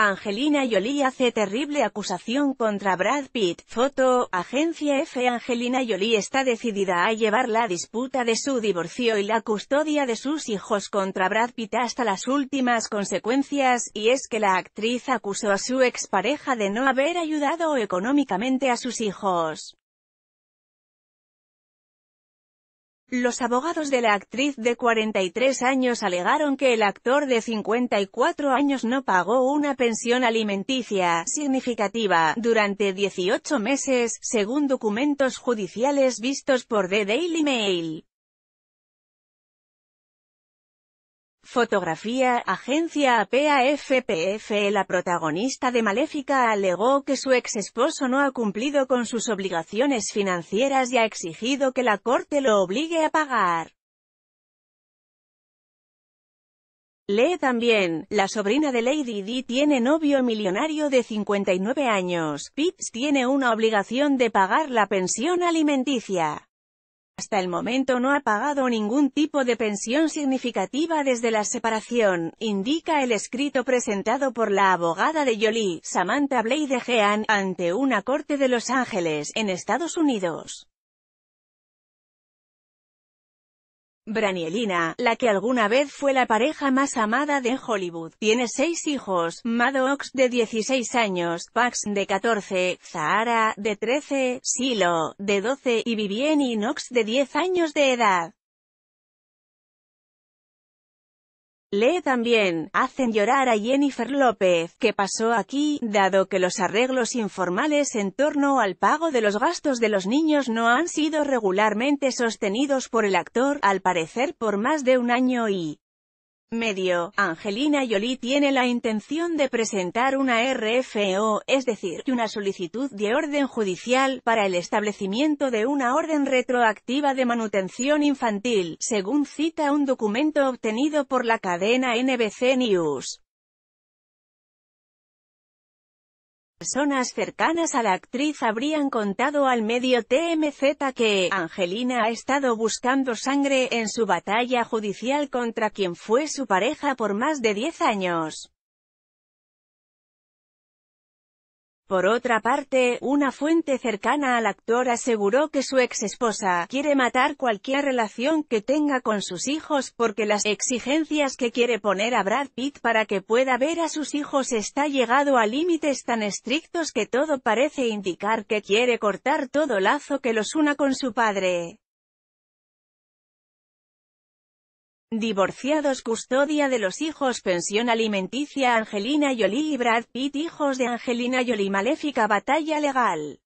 Angelina Jolie hace terrible acusación contra Brad Pitt. Foto, agencia F. Angelina Jolie está decidida a llevar la disputa de su divorcio y la custodia de sus hijos contra Brad Pitt hasta las últimas consecuencias, y es que la actriz acusó a su expareja de no haber ayudado económicamente a sus hijos. Los abogados de la actriz de 43 años alegaron que el actor de 54 años no pagó una pensión alimenticia significativa durante 18 meses, según documentos judiciales vistos por The Daily Mail. Fotografía, agencia APAFPF, La protagonista de Maléfica alegó que su ex esposo no ha cumplido con sus obligaciones financieras y ha exigido que la corte lo obligue a pagar. Lee también, la sobrina de Lady Di tiene novio millonario de 59 años, Pips tiene una obligación de pagar la pensión alimenticia. Hasta el momento no ha pagado ningún tipo de pensión significativa desde la separación, indica el escrito presentado por la abogada de Jolie, Samantha Blade Jean, ante una corte de Los Ángeles, en Estados Unidos. Branielina, la que alguna vez fue la pareja más amada de Hollywood, tiene seis hijos, Maddox, de 16 años, Pax, de 14, Zahara, de 13, Silo, de 12 y Vivien y Knox, de 10 años de edad. Lee también, hacen llorar a Jennifer López, que pasó aquí, dado que los arreglos informales en torno al pago de los gastos de los niños no han sido regularmente sostenidos por el actor, al parecer por más de un año y medio, Angelina Jolie tiene la intención de presentar una RFO, es decir, una solicitud de orden judicial, para el establecimiento de una orden retroactiva de manutención infantil, según cita un documento obtenido por la cadena NBC News. personas cercanas a la actriz habrían contado al medio TMZ que, Angelina ha estado buscando sangre en su batalla judicial contra quien fue su pareja por más de 10 años. Por otra parte, una fuente cercana al actor aseguró que su ex esposa quiere matar cualquier relación que tenga con sus hijos porque las exigencias que quiere poner a Brad Pitt para que pueda ver a sus hijos está llegado a límites tan estrictos que todo parece indicar que quiere cortar todo lazo que los una con su padre. Divorciados custodia de los hijos pensión alimenticia Angelina Jolie y Brad Pitt hijos de Angelina Jolie maléfica batalla legal